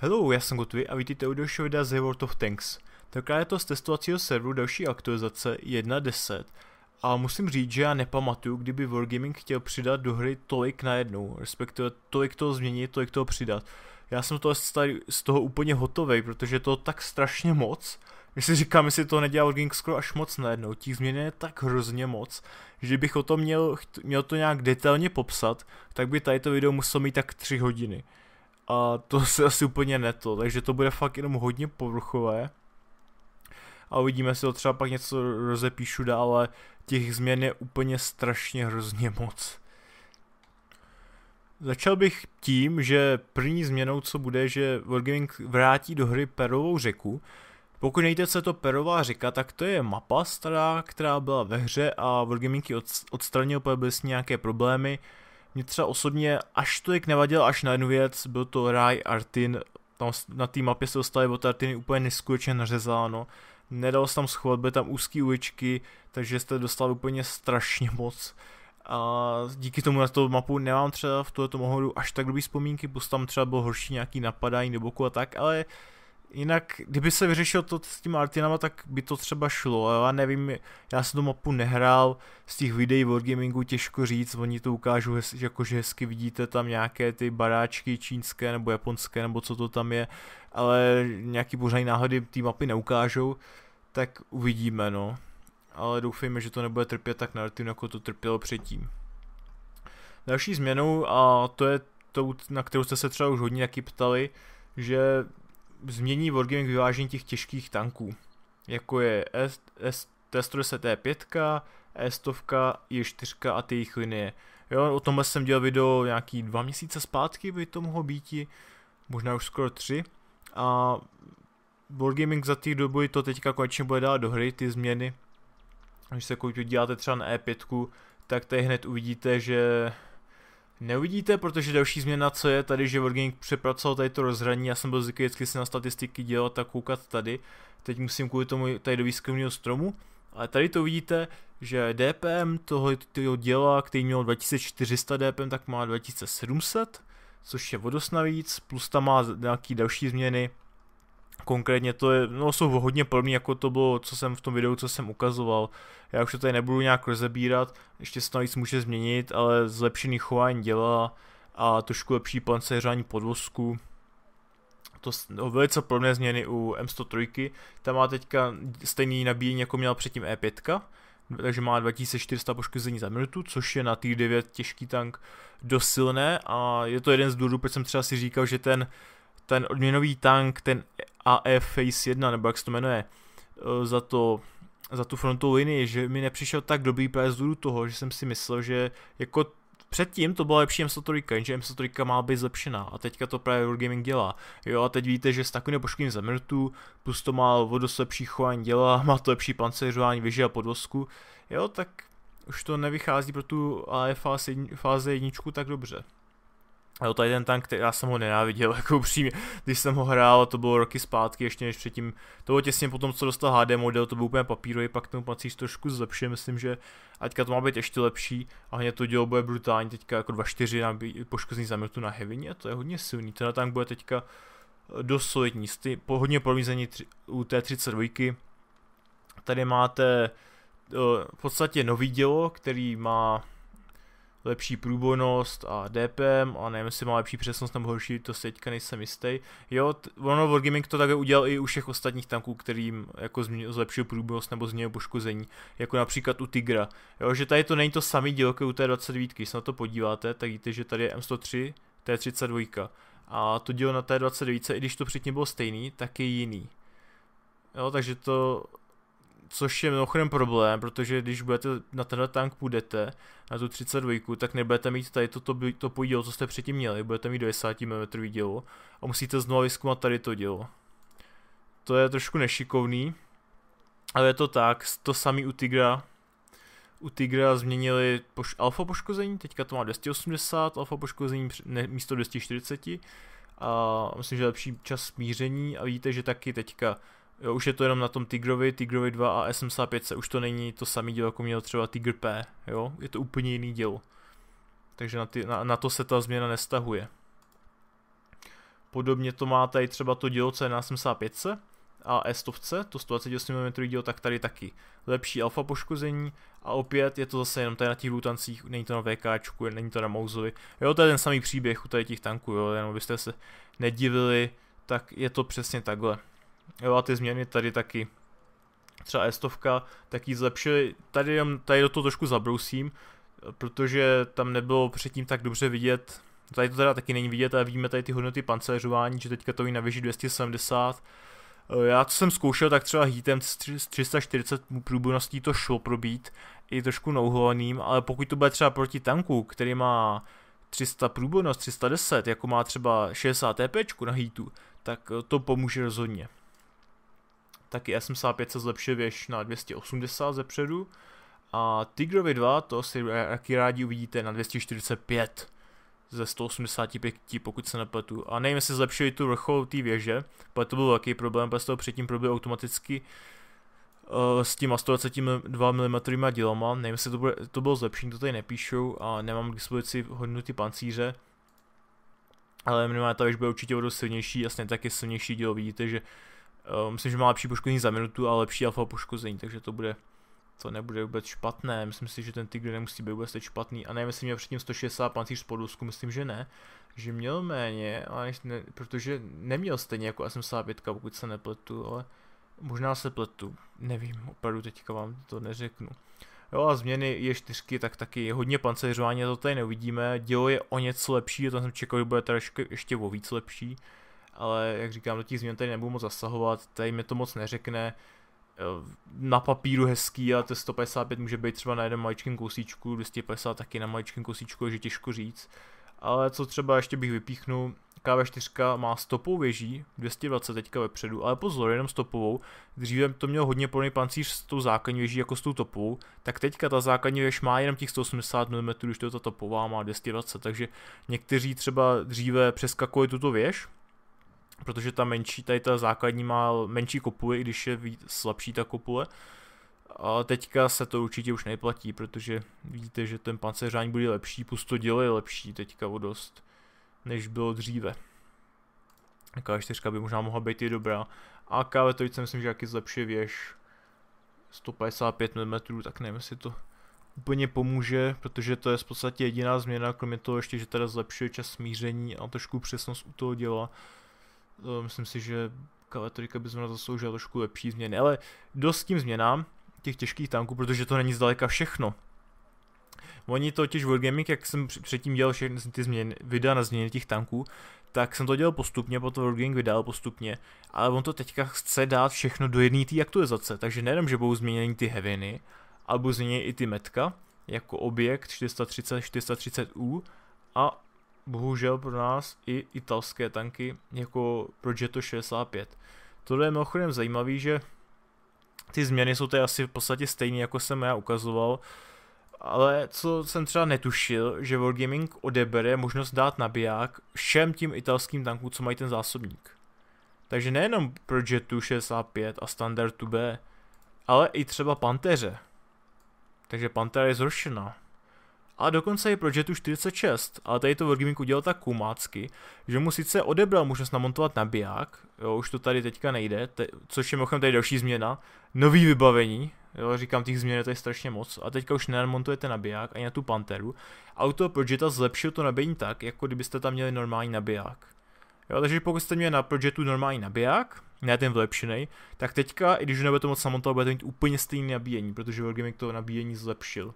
Hello, já jsem Gotvy a vítejte u dalšího videa z World of Tanks. Tenkrát je to z testovacího serveru další aktualizace 1.10 a musím říct, že já nepamatuju, kdyby Wargaming chtěl přidat do hry tolik najednou, respektive tolik toho změnit, tolik toho přidat. Já jsem to z toho úplně hotový, protože to tak strašně moc, že si říkám, jestli to nedělá Wargaming skoro až moc najednou. Těch změn je tak hrozně moc, že bych o tom měl, měl to nějak detailně popsat, tak by tady to video muselo mít tak 3 hodiny. A to se asi úplně neto, takže to bude fakt jenom hodně povrchové. A uvidíme, jestli to třeba pak něco rozepíšu dále. Těch změn je úplně strašně hrozně moc. Začal bych tím, že první změnou, co bude, že Wargaming vrátí do hry Perovou řeku. Pokud nejde co to Perová řeka, tak to je mapa stará, která byla ve hře a Wargaming ji odstranil, protože byly s nějaké problémy mě třeba osobně až to jak nevadil, až na jednu věc, byl to Rai Artin, tam na té mapě se dostali od Artiny úplně neskutečně nařezáno, nedalo se tam schovat, byly tam úzké uličky, takže jste dostal úplně strašně moc. A díky tomu na to mapu nemám třeba v tohleto ohledu až tak dobrý vzpomínky, protože tam třeba bylo horší nějaký napadání nebo a tak, ale Jinak, kdyby se vyřešil to s tím Artinama, tak by to třeba šlo, já nevím, já jsem tu mapu nehrál, z těch videí Wargamingu těžko říct, oni to ukážou, hez, jakože hezky vidíte tam nějaké ty baráčky čínské nebo japonské, nebo co to tam je, ale nějaký pořádný náhody ty mapy neukážou, tak uvidíme, no. Ale doufejme, že to nebude trpět tak Artinu, jako to trpělo předtím. Další změnou, a to je to, na kterou jste se třeba už hodně taky ptali, že změní wargaming vyvážení těch těžkých tanků, jako je S, S, t 110 E100, E4 a ty jejich linie. Jo, o tomhle jsem dělal video nějaký dva měsíce zpátky, by to mohlo být, možná už skoro tři. A Wargaming za ty dobu to teďka konečně bude dát do hry, ty změny. Když se koupíte děláte třeba na E5, tak tady hned uvidíte, že neuvidíte, protože další změna, co je tady, že Wargaming přepracoval tady to rozhraní, já jsem byl zvyklý vždycky si na statistiky dělat a koukat tady, teď musím kvůli tomu tady do výzkumného stromu, ale tady to vidíte, že DPM toho, toho děla, který měl 2400 DPM, tak má 2700, což je vodost navíc, plus tam má nějaký další změny, konkrétně to je, no, jsou hodně plný, jako to bylo, co jsem v tom videu, co jsem ukazoval. Já už to tady nebudu nějak rozebírat, ještě se navíc může změnit, ale zlepšený chování dělá a trošku lepší pancéřání podvozku. To no, velice plné změny u M103, ta má teďka stejný nabíjení, jako měla předtím E5, takže má 2400 poškození za minutu, což je na T9 těžký tank dost silné a je to jeden z důvodů, proč jsem třeba si říkal, že ten, ten odměnový tank, ten AF Face 1, nebo jak se to jmenuje, eh, za, to, za tu frontovou linii, že mi nepřišel tak dobrý PS důvodu toho, že jsem si myslel, že jako Předtím to byla lepší M103, jenže M103 má být zlepšená a teďka to právě World Gaming dělá. Jo a teď víte, že s takovým poškodným zemrtu, plus to má o dost lepší chování děla, má to lepší pancéřování vyži a podvozku, jo tak už to nevychází pro tu AF fáze jedničku tak dobře. Jo, tady ten tank, který já jsem ho nenáviděl, jako upřímně, když jsem ho hrál, to bylo roky zpátky, ještě než předtím, to bylo těsně potom, co dostal HD model, to byl úplně papírový, pak tomu pacíř trošku zlepšil, myslím, že aťka to má být ještě lepší, a hned to dělo bude brutální, teďka jako 2-4 poškození za minutu na heavině, to je hodně silný, Ten tank bude teďka eh, dost solidní, Sty, po, hodně promízení u T32, tady máte eh, v podstatě nový dělo, který má lepší průbojnost a DPM a nevím, jestli má lepší přesnost nebo horší, to se teďka nejsem jistý. Jo, t- ono Wargaming to také udělal i u všech ostatních tanků, kterým jako zlepšil průbojnost nebo změnil poškození, jako například u Tigra. Jo, že tady to není to samý dílo, jako u té 29, když se na to podíváte, tak víte, že tady je M103, T32. A to dílo na té 29, i když to předtím bylo stejný, tak je jiný. Jo, takže to což je mimochodem problém, protože když budete na tenhle tank půjdete, na tu 32, tak nebudete mít tady toto to, to dělo, co jste předtím měli, budete mít 20 mm dělo a musíte znovu vyskumat tady to dělo. To je trošku nešikovný, ale je to tak, to samý u Tigra, u Tigra změnili poš- alfa poškození, teďka to má 280, alfa poškození ne, místo 240 a myslím, že lepší čas smíření a vidíte, že taky teďka Jo, už je to jenom na tom Tigrovi, Tigrovi 2 a 5 se už to není to samý dílo, jako měl třeba Tigr P, jo? Je to úplně jiný díl. Takže na, ty, na, na to se ta změna nestahuje. Podobně to má tady třeba to dílo, co je na 5 a S100, to 128 mm dílo, tak tady taky. Lepší alfa poškození a opět je to zase jenom tady na těch lutancích, není to na VK, není to na Mouzovi. Jo, to je ten samý příběh u tady těch tanků, jo, jenom byste se nedivili, tak je to přesně takhle. Jo, a ty změny tady taky. Třeba estovka, tak ji zlepšili. Tady, jen, tady do toho trošku zabrousím, protože tam nebylo předtím tak dobře vidět. Tady to teda taky není vidět, ale víme tady ty hodnoty pancéřování, že teďka to jí navěží 270. Eh, já co jsem zkoušel, tak třeba hítem z 340 průbojností to šlo probít, i trošku nouhoným, ale pokud to bude třeba proti tanku, který má 300 průbojnost, 310, jako má třeba 60 TP na hítu, tak eh, to pomůže rozhodně taky SM5 se zlepšuje věž na 280 ze předu a Tigrovi 2 to si taky rádi uvidíte na 245 ze 185, pokud se nepletu. A nevím, jestli zlepšili tu vrchol té věže, protože to byl velký problém, protože toho předtím probil automaticky uh, s těma 122 mm dílama, nevím, jestli to, bude, to bylo zlepšení, to tady nepíšou a nemám k dispozici hodnoty pancíře, ale minimálně ta věž bude určitě o dost silnější, jasně taky silnější dílo, vidíte, že Eh, myslím, že má lepší poškození za minutu a lepší alfa poškození, takže to bude to nebude vůbec špatné. Myslím si, že ten Tigr nemusí být vůbec špatný. A nevím, jestli měl předtím 160 pancíř z podlusku, myslím, že ne. Že měl méně, ale ne, protože neměl stejně jako SM5, pokud se nepletu, ale možná se pletu. Nevím, opravdu teďka vám to neřeknu. Jo a změny je 4 tak taky hodně pancéřování, to tady neuvidíme. Dělo je o něco lepší, to jsem čekal, že bude trošku ještě o víc lepší ale jak říkám, do těch změn tady nebudu moc zasahovat, tady mi to moc neřekne. Eh, na papíru hezký, ale to 155 může být třeba na jednom maličkém kousíčku, 250 taky na maličkém kousíčku, takže těžko říct. Ale co třeba ještě bych vypíchnul, KV4 má stopovou věží, 220 teďka vepředu, ale pozor, jenom stopovou. Dříve to měl hodně plný pancíř s tou základní věží jako s tou topovou, tak teďka ta základní věž má jenom těch 180 mm, když to ta topová má 220, takže někteří třeba dříve přeskakovali tuto věž, protože ta menší, tady ta základní má menší kopule, i když je víc slabší ta kopule. A teďka se to určitě už neplatí, protože vidíte, že ten panceřání bude lepší, pusto je lepší teďka o dost, než bylo dříve. K4 by možná mohla být i dobrá. A KV to si myslím, že jaký zlepšuje věž 155 mm, tak nevím, jestli to úplně pomůže, protože to je v podstatě jediná změna, kromě toho ještě, že teda zlepšuje čas smíření a trošku přesnost u toho děla. Eh, myslím si, že Kaletrika by zrovna zasloužila trošku lepší změny, ale dost tím změnám těch těžkých tanků, protože to není zdaleka všechno. Oni totiž Wargaming, jak jsem předtím dělal všechny ty změny, videa na změny těch tanků, tak jsem to dělal postupně, potom Wargaming vydal postupně, ale on to teďka chce dát všechno do jedné té aktualizace, takže nejenom, že budou změněny ty heviny, ale budou změněny i ty metka, jako objekt 430, 430U a bohužel pro nás i italské tanky jako pro Jetto 65. Tohle je mimochodem zajímavý, že ty změny jsou tady asi v podstatě stejné, jako jsem já ukazoval, ale co jsem třeba netušil, že Wargaming odebere možnost dát nabiják všem tím italským tankům, co mají ten zásobník. Takže nejenom pro Jetu 65 a Standard 2B, ale i třeba Panteře. Takže Pantera je zrušená. A dokonce i pro Jetu 46, ale tady to Wargaming udělal tak kumácky, že mu sice odebral možnost namontovat nabiják, jo, už to tady teďka nejde, te, což je mimochodem tady další změna, nový vybavení, jo, říkám těch změn je tady strašně moc, a teďka už nenamontujete nabiják ani na tu panteru, auto pro Jetta zlepšil to nabíjení tak, jako kdybyste tam měli normální nabiják. Jo, takže pokud jste měli na Projetu normální nabiják, ne ten vylepšený, tak teďka, i když to moc namontovat, to mít úplně stejné nabíjení, protože Wargaming to nabíjení zlepšil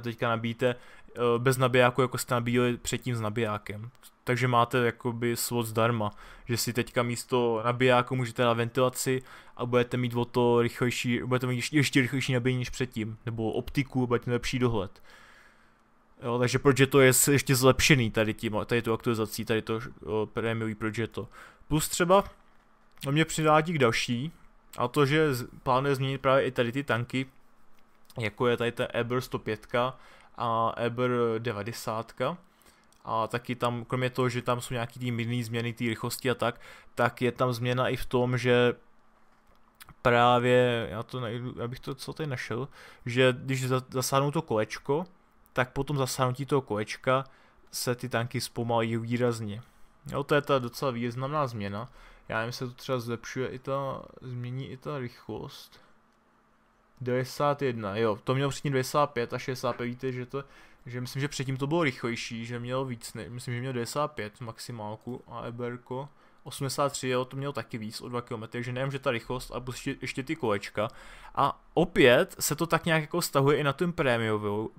teďka nabíjíte eh, bez nabijáku, jako jste nabíjeli předtím s nabijákem. Takže máte jakoby slot zdarma, že si teďka místo nabijáku můžete na ventilaci a budete mít o to rychlejší, budete mít ještě rychlejší nabíjení než předtím, nebo optiku, budete mít lepší dohled. Jo, takže Progetto je ještě zlepšený tady, tím, tady tu aktualizací, tady to eh, prémiový Progetto. Plus třeba no, mě přidá k další, a to, že plánuje změnit právě i tady ty tanky, jako je tady ten Eber 105 a Eber 90. A taky tam, kromě toho, že tam jsou nějaký ty mírné změny té rychlosti a tak, tak je tam změna i v tom, že právě, já to najdu, abych to co tady našel, že když zasáhnou to kolečko, tak potom zasáhnutí toho kolečka se ty tanky zpomalí výrazně. Jo, to je ta docela významná změna. Já nevím, se to třeba zlepšuje i ta, změní i ta rychlost. 91, jo, to mělo předtím 95 a 65, víte, že to, že myslím, že předtím to bylo rychlejší, že měl víc, ne, myslím, že měl 95 maximálku a Eberko 83, jo, to mělo taky víc o 2 km, takže nejen, že ta rychlost, ale ještě, ještě ty kolečka. A opět se to tak nějak jako stahuje i na ten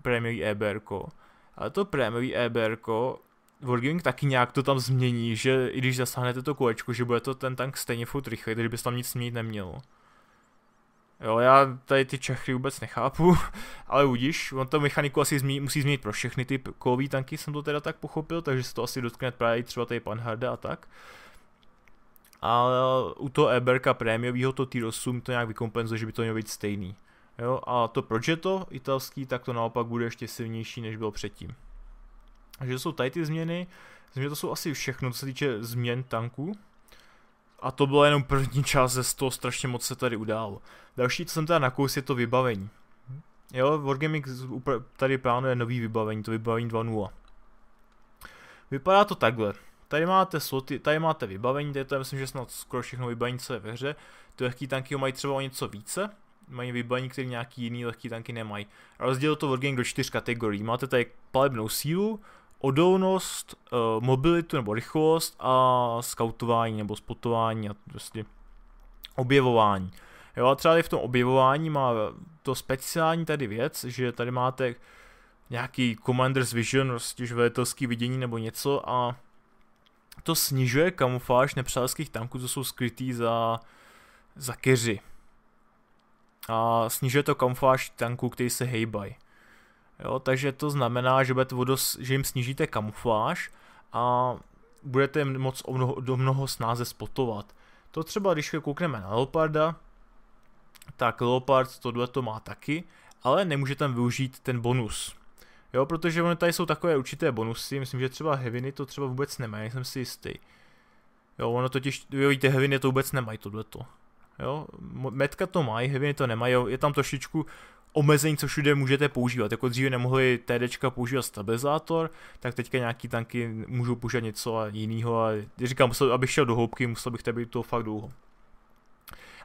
prémiový Eberko. Ale to prémiový Eberko Wargaming taky nějak to tam změní, že i když zasáhnete to kolečko, že bude to ten tank stejně furt rychlej, takže by se tam nic změnit nemělo. Jo, já tady ty Čechy vůbec nechápu, ale udíš, on to mechaniku asi zmi, musí změnit pro všechny ty kový tanky, jsem to teda tak pochopil, takže se to asi dotkne právě třeba tady Panharda a tak. Ale u toho Eberka prémiového to tier 8 to nějak vykompenzuje, že by to mělo být stejný. Jo, a to proč je to italský, tak to naopak bude ještě silnější, než bylo předtím. Takže jsou tady ty změny, změny to jsou asi všechno, co se týče změn tanků. A to byla jenom první část ze 100, strašně moc se tady událo. Další, co jsem teda nakous, je to vybavení. Jo, Wargaming tady plánuje nový vybavení, to vybavení 2.0. Vypadá to takhle. Tady máte sloty, tady máte vybavení, tady to je myslím, že snad skoro všechno vybavení, co je ve hře. Ty lehký tanky mají třeba o něco více, mají vybavení, které nějaký jiný lehký tanky nemají. A rozdělil to Wargaming do čtyř kategorií. Máte tady palebnou sílu, odolnost, eh, mobilitu nebo rychlost a skautování nebo spotování a prostě objevování. Jo, a třeba tady v tom objevování má to speciální tady věc, že tady máte nějaký Commander's Vision, prostě velitelský vidění nebo něco a to snižuje kamufláž nepřátelských tanků, co jsou skrytý za, za keři. A snižuje to kamufláž tanků, který se hejbají. Jo, takže to znamená, že, budete vodos, že jim snížíte kamufláž a budete jim moc o mnoho, do mnoho snáze spotovat. To třeba, když koukneme na Leoparda, tak Leopard tohle to má taky, ale nemůže tam využít ten bonus. Jo, protože oni tady jsou takové určité bonusy, myslím, že třeba Heaviny to třeba vůbec nemají, nejsem si jistý. Jo, ono totiž, jo, víte, Heaviny to vůbec nemají tohleto. Jo, metka to mají, Heaviny to nemají, jo, je tam trošičku omezení, co všude můžete používat. Jako dříve nemohli TD používat stabilizátor, tak teďka nějaký tanky můžou použít něco jiného. A říkám, musel, abych šel do hloubky, musel bych tady být to fakt dlouho.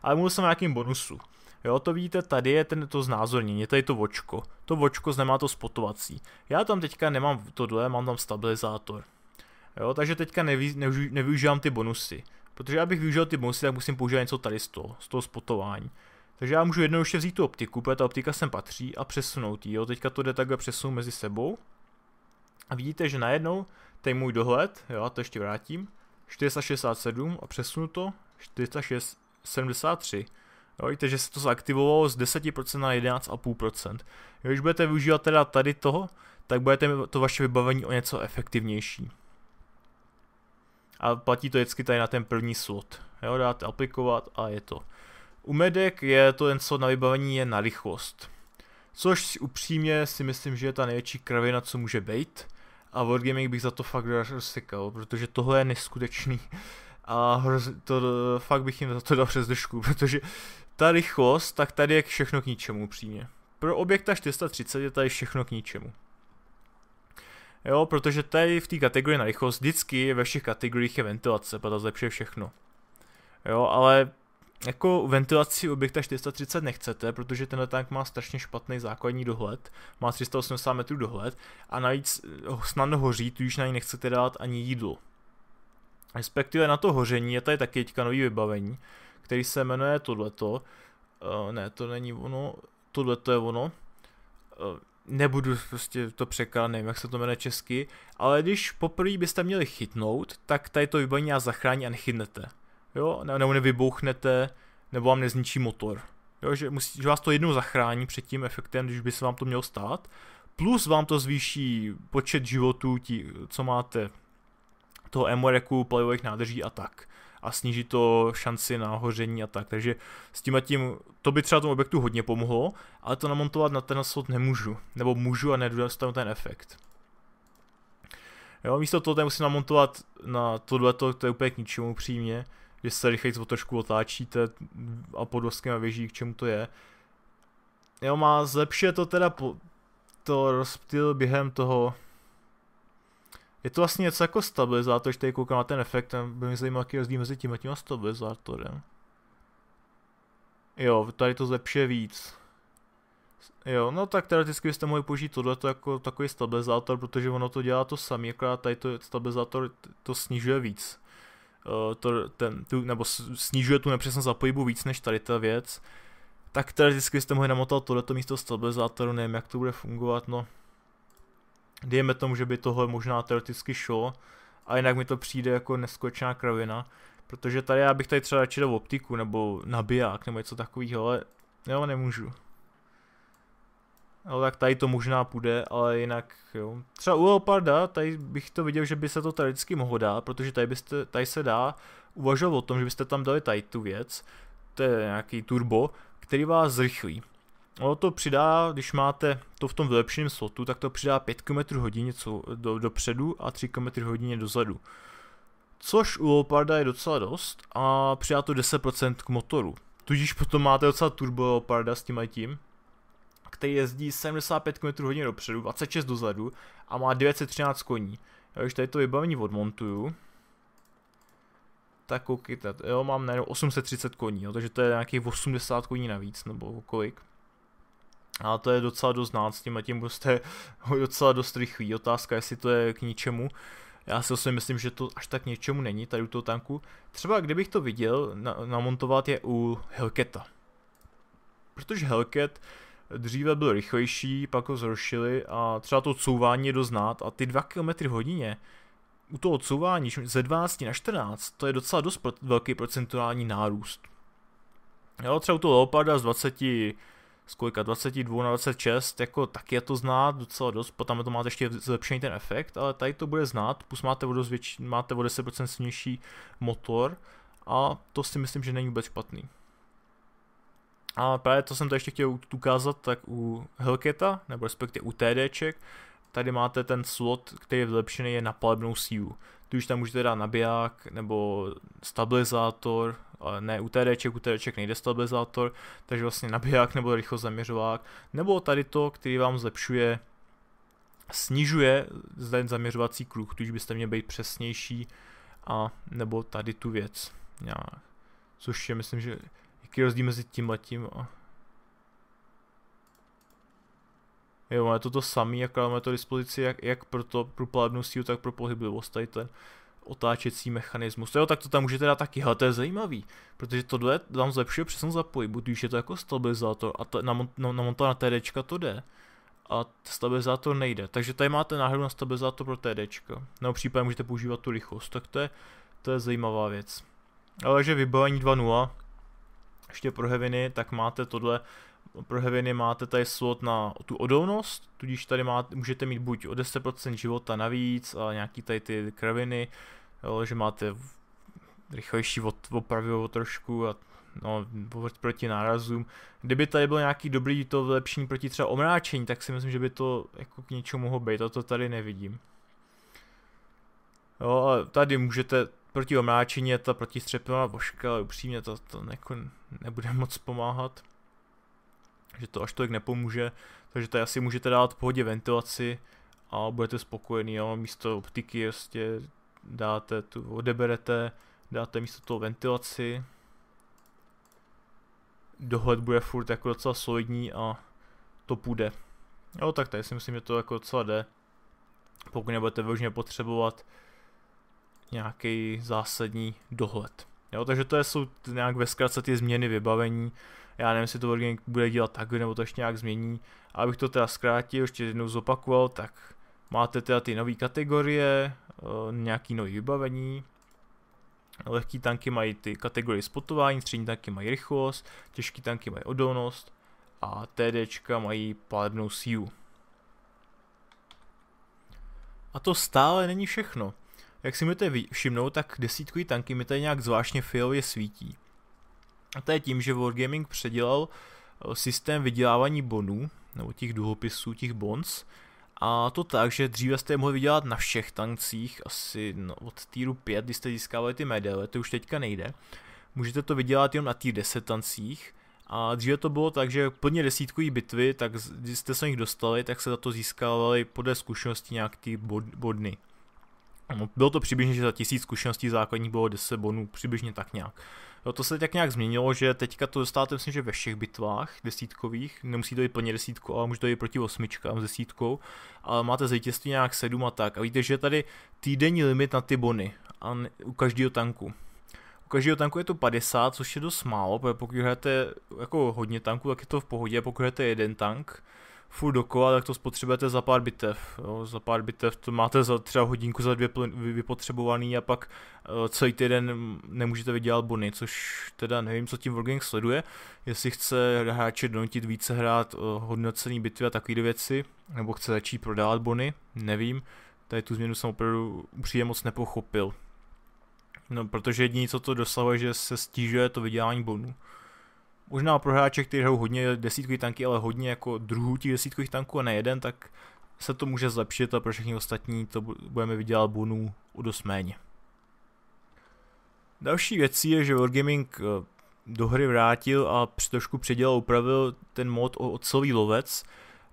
Ale mluvil jsem o nějakým bonusu. Jo, to vidíte, tady je ten, to znázornění, tady to vočko. To vočko znamená to spotovací. Já tam teďka nemám tohle, mám tam stabilizátor. Jo, takže teďka nevy, nevyužívám ty bonusy. Protože abych využil ty bonusy, tak musím používat něco tady z toho, z toho spotování. Takže já můžu jednoduše vzít tu optiku, protože ta optika sem patří a přesunout ji. Teďka to jde takhle přesun mezi sebou. A vidíte, že najednou ten můj dohled, jo, to ještě vrátím, 467 a přesunu to 4673. Jo, vidíte, že se to zaktivovalo z 10% na 11,5%. když budete využívat teda tady toho, tak budete to vaše vybavení o něco efektivnější. A platí to vždycky tady na ten první slot. Jo, dáte aplikovat a je to. U medek je to jen co na vybavení je na rychlost. Což upřímně si myslím, že je ta největší kravina, co může být. A Wargaming bych za to fakt rozsekal, protože tohle je neskutečný. A to, e, fakt bych jim za to dal přes držku, protože ta rychlost, tak tady je všechno k ničemu upřímně. Pro objekta 430 je tady všechno k ničemu. Jo, protože tady v té kategorii na rychlost vždycky ve všech kategoriích je ventilace, protože zlepšuje všechno. Jo, ale jako ventilaci objekta 430 nechcete, protože tenhle tank má strašně špatný základní dohled, má 380 metrů dohled a navíc eh, snadno hoří, tudíž na ní nechcete dát ani jídlo. Respektive na to hoření je tady taky teďka nový vybavení, který se jmenuje tohleto, uh, ne, to není ono, tohleto je ono, uh, nebudu prostě to překládat, nevím, jak se to jmenuje česky, ale když poprvé byste měli chytnout, tak tady to vybavení a zachrání a nechytnete jo, nebo nevybouchnete, nebo vám nezničí motor. Jo, že, musí, že vás to jednou zachrání před tím efektem, když by se vám to mělo stát. Plus vám to zvýší počet životů, tí, co máte toho emoreku, palivových nádrží a tak. A sníží to šanci na hoření a tak. Takže s tím a tím, to by třeba tomu objektu hodně pomohlo, ale to namontovat na ten slot nemůžu. Nebo můžu a nedostanu ten efekt. Jo, místo toho tady musím namontovat na tohleto, to je úplně k ničemu přímě že se rychleji o trošku otáčíte a pod voskem věží, k čemu to je. Jo, má zlepšuje to teda po, to rozptyl během toho. Je to vlastně něco jako stabilizátor, že tady koukám na ten efekt, tam by mě zajímal, jaký rozdíl mezi tím a tím a stabilizátorem. Jo, tady to zlepšuje víc. Jo, no tak teoreticky byste mohli použít tohle jako takový stabilizátor, protože ono to dělá to samý, akorát tady to stabilizátor to snižuje víc. Eh, to, ten, tu, nebo snižuje tu nepřesnost za pohybu víc než tady ta věc, tak teoreticky jste mohli namotat tohleto místo stabilizátoru, nevím jak to bude fungovat, no. Dějeme tomu, že by tohle možná teoreticky šlo, a jinak mi to přijde jako neskočná kravina, protože tady já bych tady třeba radši do optiku, nebo nabiják, nebo něco takového, ale jo, nemůžu. No tak tady to možná půjde, ale jinak jo. Třeba u Leoparda, tady bych to viděl, že by se to teoreticky mohlo dát, protože tady, byste, tady se dá uvažovat o tom, že byste tam dali tady tu věc, to je nějaký turbo, který vás zrychlí. Ono to přidá, když máte to v tom vylepšeném slotu, tak to přidá 5 km hodině do, dopředu a 3 km hodině dozadu. Což u Leoparda je docela dost a přidá to 10% k motoru. Tudíž potom máte docela turbo Leoparda s tím a tím který jezdí 75 km hodně dopředu, 26 dozadu a má 913 koní. Já už tady to vybavení odmontuju. Tak koukejte, jo, mám najednou 830 koní, jo, takže to je nějakých 80 koní navíc, nebo kolik. A to je docela dost znát, s tím a tím prostě docela dost rychlý. Otázka, jestli to je k ničemu. Já si osobně myslím, že to až tak něčemu není tady u toho tanku. Třeba kdybych to viděl, na, namontovat je u Hellcata. Protože Hellcat dříve byl rychlejší, pak ho zrušili a třeba to couvání je doznát a ty 2 km hodině u toho couvání ze 12 na 14, to je docela dost pro, velký procentuální nárůst. Jo, třeba u toho Leoparda z 20, z kolika, 22 na 26, jako tak je to znát docela dost, potom to máte ještě zlepšený ten efekt, ale tady to bude znát, plus máte o, větši, máte o 10% silnější motor a to si myslím, že není vůbec špatný. A právě to jsem to ještě chtěl ukázat, tak u Hellcata, nebo respektive u TDček, tady máte ten slot, který je vylepšený je na palebnou sílu. Tu už tam můžete dát nabiják nebo stabilizátor, ne u TDček, u TDček nejde stabilizátor, takže vlastně nabiják nebo rychlo zaměřovák, nebo tady to, který vám zlepšuje, snižuje ten zaměřovací kruh, tudíž byste měli být přesnější, a nebo tady tu věc nějak. Což je, myslím, že Jaký rozdíl mezi tím letím a... Jo, máme to to samý, jak máme to dispozici, jak, jak pro to, pro plavnou sílu, tak pro pohyblivost, tady ten otáčecí mechanismus. Jo, tak to tam můžete dát taky, ale to je zajímavý, protože tohle tam zlepšuje přesně zapojí, buď když je to jako stabilizátor a na, no, na, na, na TDčka to jde a stabilizátor nejde. Takže tady máte náhradu na stabilizátor pro TDčka, nebo případně můžete používat tu rychlost, tak to je, to je zajímavá věc. Ale že vybavení 2.0, ještě pro Heviny, tak máte tohle, pro Heviny máte tady slot na tu odolnost, tudíž tady máte, můžete mít buď o 10% života navíc a nějaký tady ty kraviny, jo, že máte rychlejší opravy trošku a no, proti nárazům. Kdyby tady byl nějaký dobrý to vylepšení proti třeba omráčení, tak si myslím, že by to jako k něčemu mohlo být a to tady nevidím. Jo, ale tady můžete proti omláčině ta protistřepnová božka, ale upřímně to, to jako nebude moc pomáhat. Že to až tolik nepomůže, takže tady asi můžete dát pohodě ventilaci a budete spokojený, jo? místo optiky prostě dáte tu, odeberete, dáte místo toho ventilaci. Dohled bude furt jako docela solidní a to půjde. Jo, tak tady si myslím, že to jako docela jde. Pokud nebudete vyloženě potřebovat, nějaký zásadní dohled. Jo, takže to jsou nějak ve zkratce ty změny vybavení. Já nevím, jestli to Wargaming bude dělat takhle, nebo to ještě nějak změní. A abych to teda zkrátil, ještě jednou zopakoval, tak máte teda ty nové kategorie, eh, nějaký nový vybavení, Lehký tanky mají ty kategorie spotování, střední tanky mají rychlost, těžký tanky mají odolnost a TDčka mají palebnou sílu. A to stále není všechno. Jak si můžete všimnout, tak desítkový tanky mi tady nějak zvláštně fialově svítí. A to je tím, že Wargaming předělal eh, systém vydělávání bonů, nebo těch dluhopisů, těch bonds, a to tak, že dříve jste je mohli vydělat na všech tancích, asi no, od týru 5, kdy jste získávali ty medaile, to už teďka nejde. Můžete to vydělat jenom na týr 10 tancích, a dříve to bylo tak, že plně desítkový bitvy, tak když jste se nich dostali, tak se za to získávali podle zkušenosti nějak ty bod, bodny. Bylo to přibližně, že za tisíc zkušeností základní bylo 10 bonů, přibližně tak nějak. Jo, to se tak nějak změnilo, že teďka to dostáváte myslím, že ve všech bitvách desítkových, nemusí to být plně desítko, ale může to být proti osmičkám s desítkou, ale máte z vítězství nějak sedm a tak. A víte, že je tady týdenní limit na ty bony a ne, u každého tanku. U každého tanku je to 50, což je dost málo, protože pokud hrajete jako hodně tanků, tak je to v pohodě, pokud hrajete jeden tank, furt dokola, tak to spotřebujete za pár bitev. Jo? Za pár bitev to máte za třeba hodinku, za dvě vypotřebovaný a pak uh, celý týden nemůžete vydělat bony, což teda nevím, co tím Wargaming sleduje, jestli chce hráče donutit více hrát uh, hodnocený bitvy a takové věci, nebo chce začít prodávat bony, nevím. Tady tu změnu jsem opravdu upřímně moc nepochopil. No, protože jediný, co to dosahuje, že se stížuje to vydělání bonů možná pro hráče, kteří hrajou hodně desítkový tanky, ale hodně jako druhů těch desítkových tanků a ne jeden, tak se to může zlepšit a pro všechny ostatní to budeme vydělat bonů o dost méně. Další věcí je, že Wargaming eh, do hry vrátil a trošku předělal, upravil ten mod o ocelový lovec,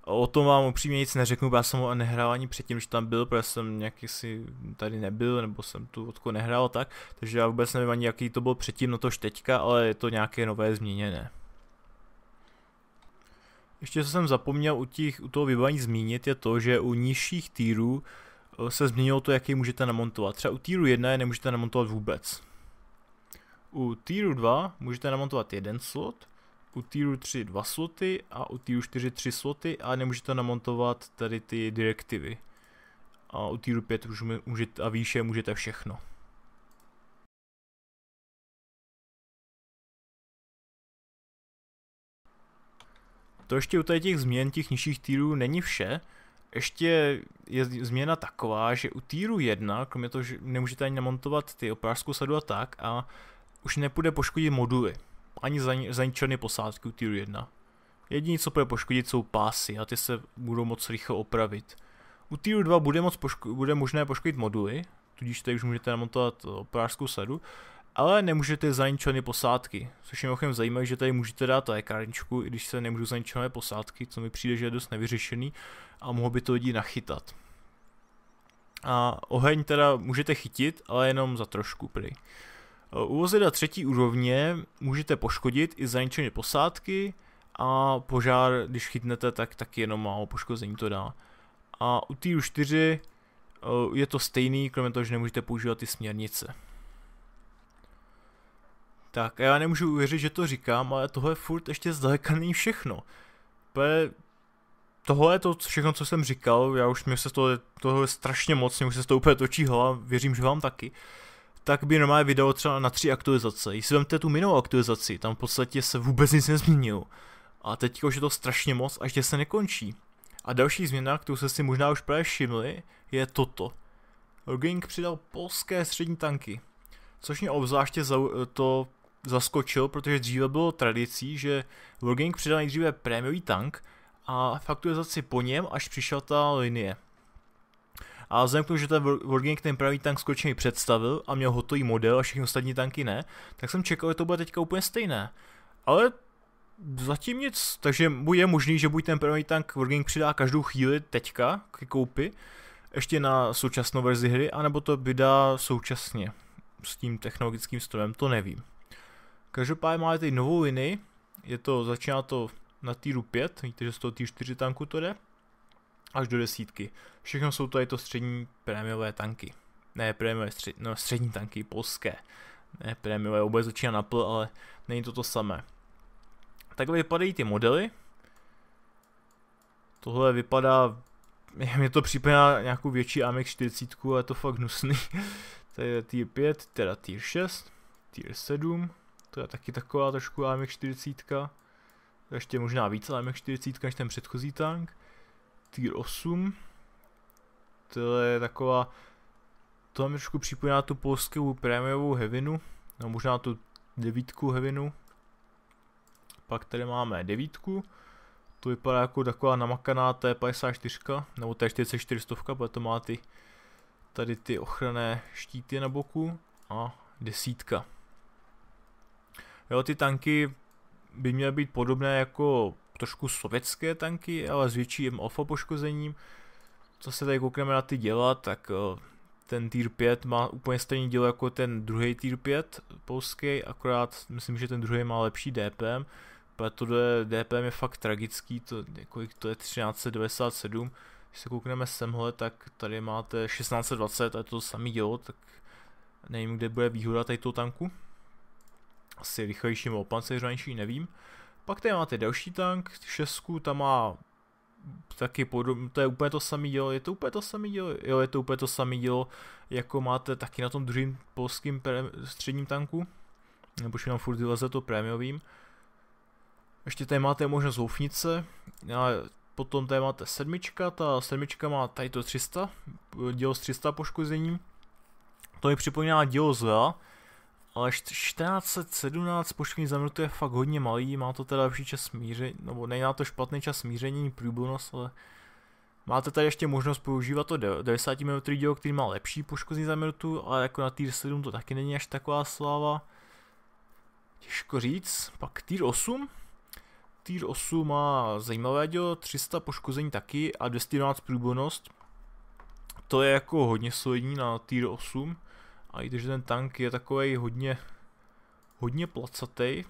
O tom vám upřímně nic neřeknu, já jsem ho nehrál ani předtím, že tam byl, protože jsem nějaký si tady nebyl, nebo jsem tu vodku nehrál tak, takže já vůbec nevím ani, jaký to byl předtím, no tož teďka, ale je to nějaké nové změněné. Ještě co jsem zapomněl u, těch, u toho vybavení zmínit je to, že u nižších týrů eh, se změnilo to, jaký můžete namontovat. Třeba u týru 1 je nemůžete namontovat vůbec. U týru 2 můžete namontovat jeden slot, u týru 3 dva sloty a u týru 4 tři sloty a nemůžete namontovat tady ty direktivy. A u týru 5 už můžete, a výše můžete všechno. To ještě u tady těch změn těch nižších týrů není vše. Ještě je změna taková, že u týru 1, kromě toho, že nemůžete ani namontovat ty opářskou sadu a tak, a už nepůjde poškodit moduly ani zaničeny posádky u Tier 1. Jediné, co bude poškodit, jsou pásy a ty se budou moc rychle opravit. U Tier 2 bude, moc poško- bude možné poškodit moduly, tudíž tady už můžete namontovat operářskou sadu, ale nemůžete zaničeny posádky, což je mimochodem zajímavé, že tady můžete dát lékárničku, i když se nemůžu zaničené posádky, co mi přijde, že je dost nevyřešený a mohlo by to lidi nachytat. A oheň teda můžete chytit, ale jenom za trošku prý. Eh, u vozidla třetí úrovně můžete poškodit i zaničené posádky a požár, když chytnete, tak, tak jenom málo poškození to dá. A u týru 4 eh, je to stejný, kromě toho, že nemůžete používat ty směrnice. Tak, a já nemůžu uvěřit, že to říkám, ale tohle furt ještě zdaleka není všechno. je, tohle je to všechno, co jsem říkal, já už mi se to, tohle strašně moc, mě už se to úplně točí hlava, věřím, že vám taky. Uh, tak by normálně vydalo třeba na tři aktualizace. Když si vemte tu minulou aktualizaci, tam v podstatě se vůbec nic nezměnilo. A teď už je to strašně moc a ještě se nekončí. A další změna, kterou se si možná už právě všimli, je toto. Rogging přidal polské střední tanky, což mě obzvláště za, to zaskočilo, protože dříve bylo tradicí, že Wargaming přidal nejdříve prémiový tank a faktualizaci po něm až přišla ta linie. A vzhledem k tomu, že ten Wargaming ten pravý tank skutečně představil a měl hotový model a všechny ostatní tanky ne, tak jsem čekal, že to bude teďka úplně stejné. Ale zatím nic, takže je možný, že buď ten první tank Wargaming přidá každou chvíli teďka k koupi, ještě na současnou verzi hry, anebo to vydá současně s tím technologickým strojem, to nevím. Každopádně máme tady novou linii, je to, začíná to na týru 5, víte, že z toho týru 4 tanku to jde, až do desítky. Všechno jsou tady to střední prémiové tanky. Ne prémiové, stři- no, střední tanky, polské. Ne prémiové, vůbec začíná na pl, ale není to to samé. Takhle vypadají ty modely. Tohle vypadá, mě to připomíná nějakou větší Amex 40, ale je to fakt hnusný. Tady je tier 5, teda tier 6, tier 7, to je taky taková trošku AMX 40, ještě možná více AMX 40 než ten předchozí tank. Tier 8. To je taková, to mi trošku připomíná tu polskou prémiovou hevinu, no možná tu devítku hevinu. Pak tady máme devítku, to vypadá jako taková namakaná T54, nebo T44, protože to má ty, tady ty ochranné štíty na boku a desítka. Jo, ty tanky by měly být podobné jako trošku sovětské tanky, ale s větším alfa poškozením. Co se tady koukneme na ty děla, tak eh, ten tier 5 má úplně stejný dílo jako ten druhý tier 5 polský, akorát myslím, že ten druhý má lepší DPM, protože DPM je fakt tragický, to, kolik to je 1397, když se koukneme semhle, tak tady máte 1620 a je to samý dělo, tak nevím, kde bude výhoda tady toho tanku. Asi rychlejší nebo opanceřovanější, nevím. Pak tady máte další tank, šestku, tam má taky podobně, to je úplně to samý dílo, je to úplně to samý dílo, jo, je to úplně to samý dílo, jako máte taky na tom druhém polském středním tanku, nebo že tam furt vyleze to prémiovým. Ještě tady máte možnost houfnice, a potom tady máte sedmička, ta sedmička má tady to 300, dílo s 300 poškozením, to mi připomíná dílo z ale 1417 poškození za minutu je fakt hodně malý, má to teda lepší čas smíření, nebo nejná to špatný čas smíření, průbunost, ale máte tady ještě možnost používat to 90 minutový dílo, který má lepší poškození za minutu, ale jako na týr 7 to taky není až taková sláva. Těžko říct, pak týr 8, týr 8 má zajímavé dílo, 300 poškození taky a 212 průbojnost. To je jako hodně solidní na týr 8. A i když ten tank je takový hodně, hodně placatý,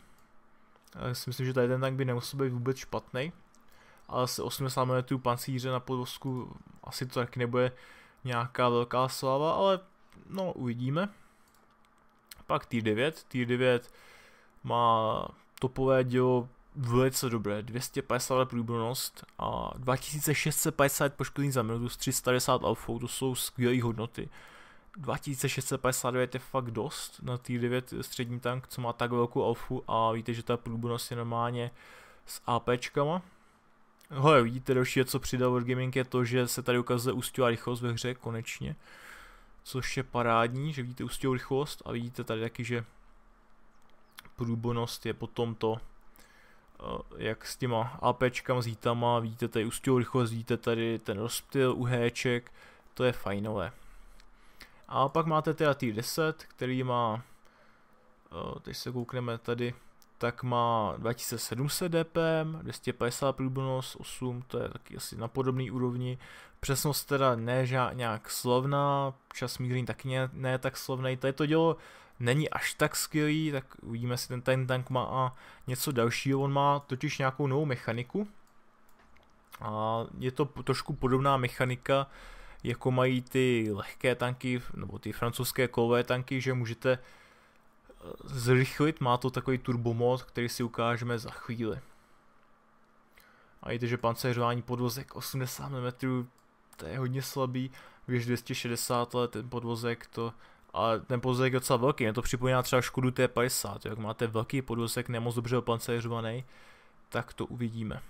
tak eh, si myslím, že tady ten tank by nemusel být vůbec špatný. Ale se 80 mm pancíře na podvozku asi to taky nebude nějaká velká sláva, ale no uvidíme. Pak t 9. t 9 má topové dělo velice dobré, 250 průbornost a 2650 poškození za minutu s 390 alfou, to jsou skvělé hodnoty. 2659 je fakt dost na t 9 střední tank, co má tak velkou alfu a víte, že ta průbunost je normálně s APčkama. Ho, vidíte, další, co přidal Gaming, je to, že se tady ukazuje ústěhová rychlost ve hře, konečně. Což je parádní, že vidíte ústěhovou rychlost a vidíte tady taky, že průbunost je potom to, eh, jak s těma APčkama, s hítama, vidíte tady ústěhovou rychlost, vidíte tady ten rozptyl u Hček, to je fajnové. A pak máte teda t 10, který má, teď se koukneme tady, tak má 2700 DPM, 250 průbnost, 8, to je taky asi na podobné úrovni. Přesnost teda ne nějak slovná, čas míření taky ne, ne tak slovný. Tady to dělo není až tak skvělý, tak uvidíme, si ten, ten tank má a něco dalšího. On má totiž nějakou novou mechaniku. A je to trošku podobná mechanika, jako mají ty lehké tanky, nebo ty francouzské kolové tanky, že můžete eh, zrychlit, má to takový turbomod, který si ukážeme za chvíli. A to, že pancéřování podvozek 80 mm, to je hodně slabý, víš 260, let ten podvozek to, a ten podvozek je docela velký, mě to připomíná třeba Škodu T50, jak máte velký podvozek, nemoc dobře opancéřovaný, tak to uvidíme.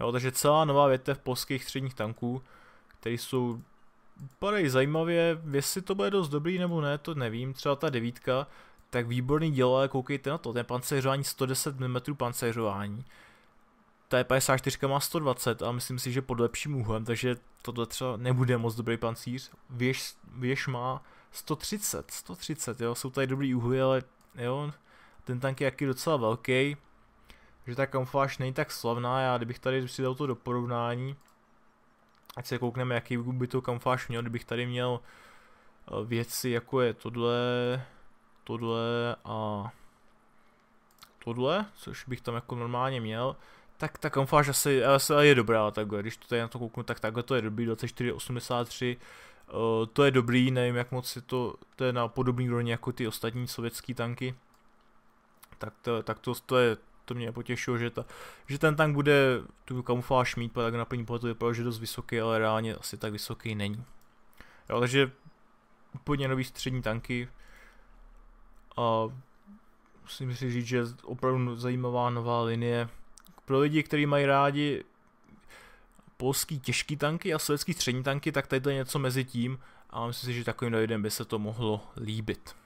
Jo, takže celá nová větev polských středních tanků, které jsou padají zajímavě, jestli to bude dost dobrý nebo ne, to nevím, třeba ta devítka, tak výborný dělá, koukejte na to, ten pancéřování 110 mm pancéřování, ta 54 má 120 a myslím si, že pod lepším úhlem, takže tohle třeba nebude moc dobrý pancíř, věž, věž má 130, 130, jo, jsou tady dobrý úhly, ale jo, ten tank je jaký docela velký, že ta kamufláž není tak slavná, já kdybych tady přidal to do porovnání, ať se koukneme, jaký by to kamfáž měl, kdybych tady měl eh, věci jako je tohle, tohle a tohle, což bych tam jako normálně měl, tak ta kamfáž asi, asi je dobrá takhle, když to tady na to kouknu, tak takhle to je dobrý, 24,83, eh, to je dobrý, nevím jak moc je to, to je na podobný úrovni jako ty ostatní sovětské tanky, tak to, tak to, to je to mě potěšilo, že, ta, že ten tank bude tu kamufláž mít, tak na první pohled to vypadalo, že je dost vysoký, ale reálně asi tak vysoký není. Jo, takže úplně nový střední tanky a musím si říct, že je opravdu zajímavá nová linie. Pro lidi, kteří mají rádi polský těžký tanky a sovětský střední tanky, tak tady je něco mezi tím a myslím si, že takovým lidem by se to mohlo líbit.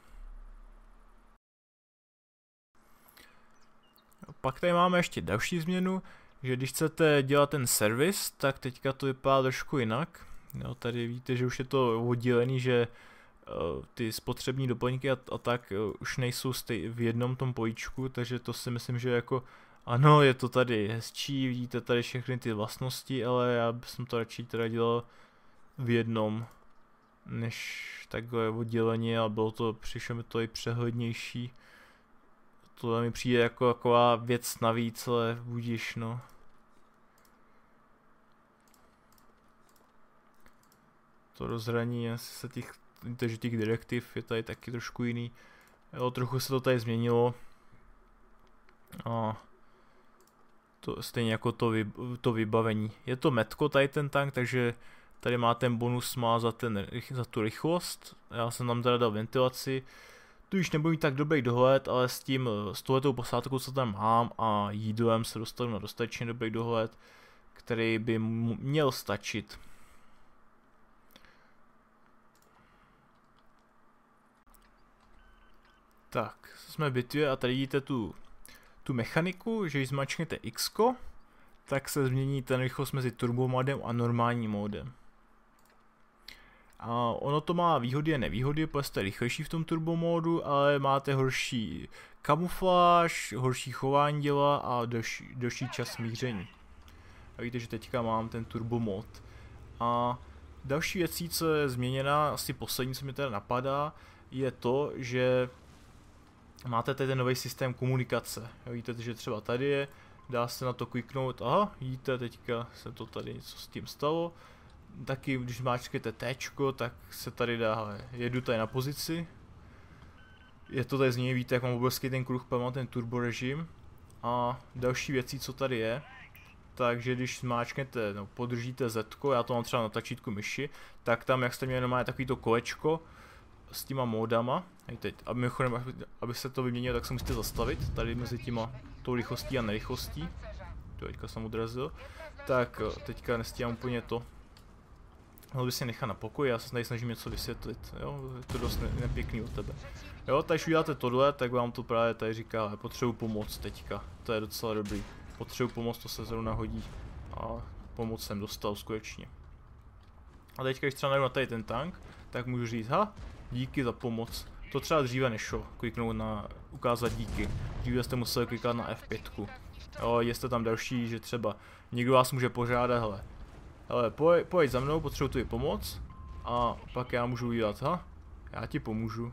Pak tady máme ještě další změnu, že když chcete dělat ten servis, tak teďka to vypadá trošku jinak. Jo, tady vidíte, že už je to oddělený, že eh, ty spotřební doplňky a, a tak eh, už nejsou stej, v jednom tom pojíčku, takže to si myslím, že jako ano, je to tady hezčí, vidíte tady všechny ty vlastnosti, ale já bych to radši teda dělal v jednom, než takhle oddělení a bylo to, přišlo mi to i přehodnější to mi přijde jako taková věc navíc, ale budíš, no. To rozhraní asi se těch, takže těch direktiv je tady taky trošku jiný. Jo, trochu se to tady změnilo. A to, stejně jako to, vy, to vybavení. Je to metko tady ten tank, takže tady má ten bonus má za, ten, za tu rychlost. Já jsem tam teda dal ventilaci tu již nebudu mít tak dobrý dohled, ale s tím, eh, s tuhletou posádkou, co tam mám a jídlem se dostanu na dostatečně dobrý dohled, který by měl stačit. Tak, jsme v bitvě a tady vidíte tu, tu mechaniku, že když zmačknete X, tak se změní ten rychlost mezi turbomodem a normálním módem. A ono to má výhody a nevýhody, protože jste rychlejší v tom turbomódu, ale máte horší kamufláž, horší chování děla a delší, čas míření. A víte, že teďka mám ten turbomod. A další věcí, co je změněna, asi poslední, co mi teda napadá, je to, že máte tady ten nový systém komunikace. Víte, že třeba tady je, dá se na to kliknout, aha, vidíte, teďka se to tady něco s tím stalo taky, když máčkete T, tak se tady dá, jedu tady na pozici. Je to tady z něj, víte, jak mám obrovský ten kruh, pak mám ten turbo režim. A další věcí, co tady je, takže když zmáčknete, no podržíte Z, já to mám třeba na tačítku myši, tak tam, jak jste měli má takový to kolečko s těma módama, hej teď, aby, mimochodem, aby se to vyměnilo, tak se musíte zastavit, tady mezi těma tou rychlostí a nerychlostí, to teďka jsem odrazil. tak teďka nestíhám úplně to, Mohl by si nechat na pokoji, já se tady snažím něco vysvětlit, jo, je to dost ne nepěkný od tebe. Jo, takže uděláte tohle, tak vám to právě tady říká, ale potřebuji pomoc teďka, to je docela dobrý. Potřebuji pomoc, to se zrovna hodí. A pomoc jsem dostal skutečně. A teďka, když třeba najdu na tady ten tank, tak můžu říct, ha, díky za pomoc. To třeba dříve nešlo, kliknout na ukázat díky. Dříve jste museli klikat na F5. Jo, jestli tam další, že třeba někdo vás může požádat, hele, ale pojď, pojď za mnou, potřebuji tu pomoc. A pak já můžu udělat, ha? Já ti pomůžu.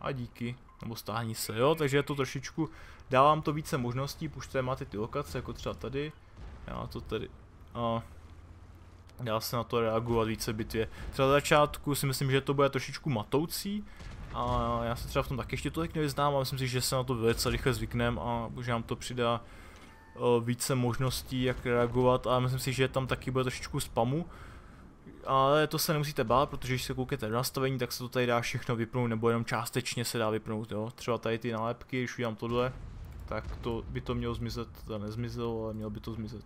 A díky. Nebo stáhni se, jo? Takže je to trošičku... Dávám to více možností, už máte ty lokace, jako třeba tady. Já to tady... A dá se na to reagovat více bitvě. Třeba na začátku si myslím, že to bude trošičku matoucí, a já se třeba v tom taky ještě tolik nevyznám a myslím si, že se na to velice rychle zvyknem a že nám to přidá Eh, více možností, jak reagovat a myslím si, že tam taky bude trošičku spamu. Ale to se nemusíte bát, protože když se kouknete na nastavení, tak se to tady dá všechno vypnout, nebo jenom částečně se dá vypnout, jo. Třeba tady ty nálepky, když udělám tohle, tak to by to mělo zmizet, to nezmizelo, ale mělo by to zmizet.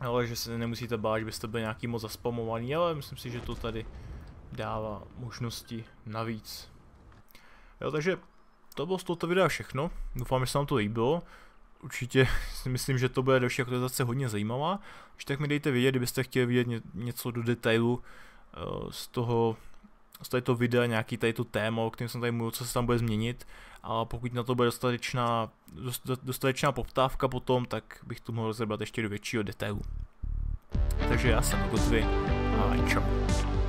Ale že se nemusíte bát, že byste byli nějaký moc zaspamovaný, ale myslím si, že to tady dává možnosti navíc. Jo, takže to bylo z tohoto videa všechno. Doufám, že se vám to líbilo určitě si myslím, že to bude další aktualizace hodně zajímavá. Když tak mi dejte vědět, kdybyste chtěli vidět něco do detailu eh, z toho z tady to videa, nějaký tady to téma, o kterém jsem tady mluvil, co se tam bude změnit a pokud na to bude dostatečná, dostatečná poptávka potom, tak bych to mohl rozebrat ještě do většího detailu. Takže já jsem Kotvy a čau.